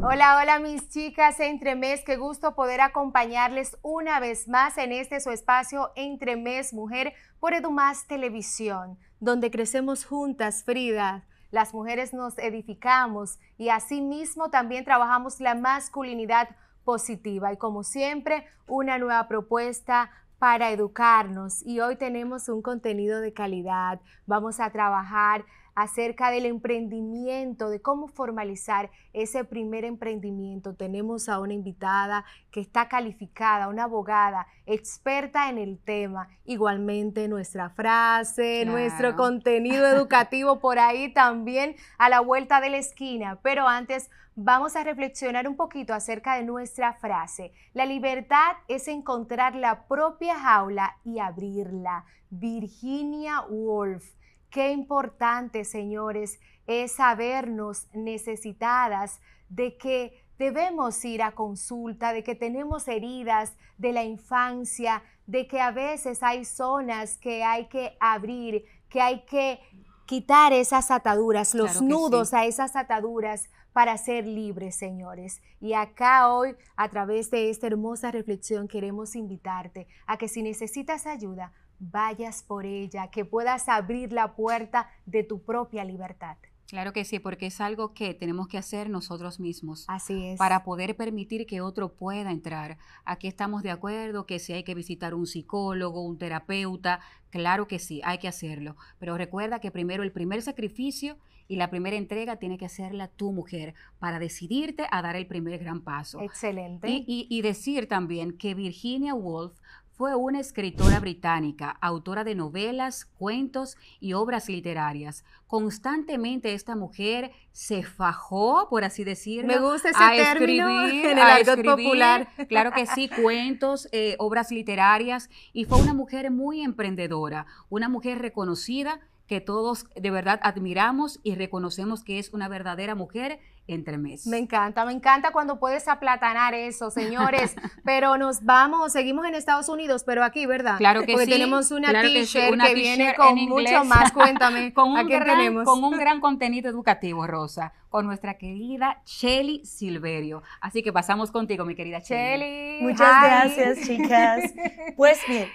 Hola, hola mis chicas Entre mes, qué gusto poder acompañarles una vez más en este su espacio Mes Mujer por Edumás Televisión, donde crecemos juntas, Frida. Las mujeres nos edificamos y asimismo también trabajamos la masculinidad positiva y como siempre una nueva propuesta para educarnos y hoy tenemos un contenido de calidad. Vamos a trabajar acerca del emprendimiento, de cómo formalizar ese primer emprendimiento. Tenemos a una invitada que está calificada, una abogada, experta en el tema. Igualmente nuestra frase, nuestro contenido educativo por ahí también a la vuelta de la esquina. Pero antes vamos a reflexionar un poquito acerca de nuestra frase. La libertad es encontrar la propia jaula y abrirla. Virginia Woolf Qué importante, señores, es sabernos necesitadas de que debemos ir a consulta, de que tenemos heridas de la infancia, de que a veces hay zonas que hay que abrir, que hay que quitar esas ataduras, los nudos a esas ataduras para ser libres, señores. Y acá hoy, a través de esta hermosa reflexión, queremos invitarte a que si necesitas ayuda, vayas por ella, que puedas abrir la puerta de tu propia libertad. Claro que sí, porque es algo que tenemos que hacer nosotros mismos. Así es. Para poder permitir que otro pueda entrar. Aquí estamos de acuerdo que si hay que visitar un psicólogo, un terapeuta, claro que sí, hay que hacerlo. Pero recuerda que primero el primer sacrificio y la primera entrega tiene que hacerla tu mujer para decidirte a dar el primer gran paso. Excelente. Y, decir también que Virginia Woolf fue una escritora británica, autora de novelas, cuentos y obras literarias. Constantemente esta mujer se fajó, por así decirlo, Me gusta ese a término escribir, en el a popular. Claro que sí, cuentos, eh, obras literarias y fue una mujer muy emprendedora, una mujer reconocida que todos de verdad admiramos y reconocemos que es una verdadera mujer entre mes. Me encanta, me encanta cuando puedes aplatanar eso, señores. pero nos vamos, seguimos en Estados Unidos, pero aquí, ¿verdad? Claro que Porque tenemos una claro que, viene con mucho más. Cuéntame, con un gran, Con un gran contenido educativo, Rosa, con nuestra querida Shelly Silverio. Así que pasamos contigo, mi querida Shelly. Muchas gracias, chicas. Pues bien.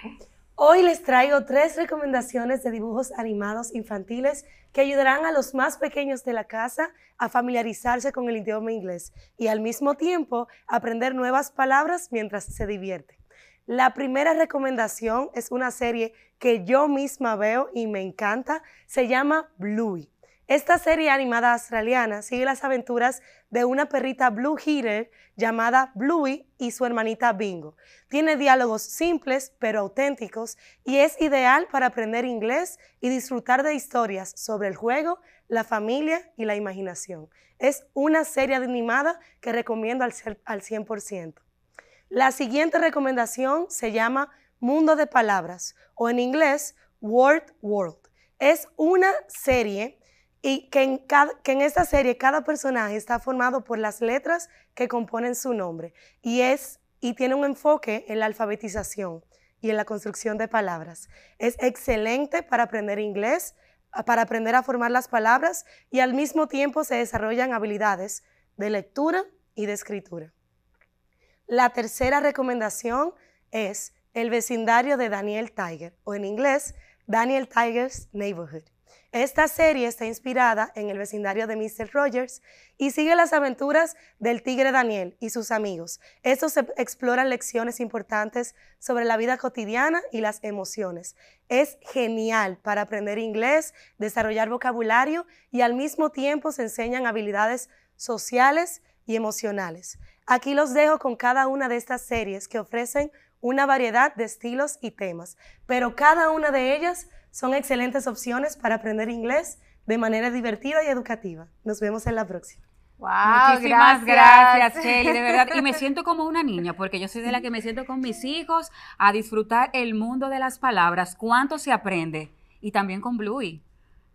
Hoy les traigo tres recomendaciones de dibujos animados infantiles que ayudarán a los más pequeños de la casa a familiarizarse con el idioma inglés y al mismo tiempo aprender nuevas palabras mientras se divierten. La primera recomendación es una serie que yo misma veo y me encanta, se llama Bluey. Esta serie animada australiana sigue las aventuras de una perrita Blue Heater llamada Bluey y su hermanita Bingo. Tiene diálogos simples pero auténticos y es ideal para aprender inglés y disfrutar de historias sobre el juego, la familia y la imaginación. Es una serie animada que recomiendo al 100%. La siguiente recomendación se llama Mundo de Palabras o en inglés Word World. Es una serie y que en, esta serie cada personaje está formado por las letras que componen su nombre y, es, y tiene un enfoque en la alfabetización y en la construcción de palabras. Es excelente para aprender inglés, para aprender a formar las palabras y al mismo tiempo se desarrollan habilidades de lectura y de escritura. La tercera recomendación es el vecindario de Daniel Tiger o en inglés Daniel Tiger's Neighborhood esta serie está inspirada en el vecindario de Mr. Rogers y sigue las aventuras del tigre Daniel y sus amigos. Estos exploran lecciones importantes sobre la vida cotidiana y las emociones. Es genial para aprender inglés, desarrollar vocabulario y al mismo tiempo se enseñan habilidades sociales y emocionales. Aquí los dejo con cada una de estas series que ofrecen una variedad de estilos y temas, pero cada una de ellas son excelentes opciones para aprender inglés de manera divertida y educativa. Nos vemos en la próxima. Wow, Muchísimas gracias, Kelly, de verdad. Y me siento como una niña, porque yo soy de la que me siento con mis hijos a disfrutar el mundo de las palabras, cuánto se aprende, y también con Bluey.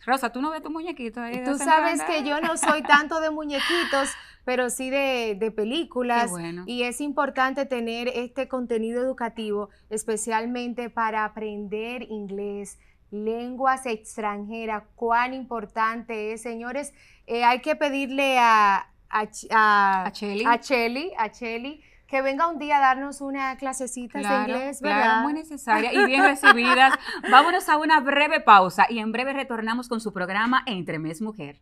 Rosa, tú no ves tu muñequito ahí. Tú sabes que yo no soy tanto de muñequitos, pero sí de, de películas. Bueno. Y es importante tener este contenido educativo, especialmente para aprender inglés, lenguas extranjeras, cuán importante es, señores. Eh, hay que pedirle a, a, a, que venga un día a darnos una clasecita de inglés, muy necesaria y bien recibida. Vámonos a una breve pausa y en breve retornamos con su programa Entre Mes Mujer.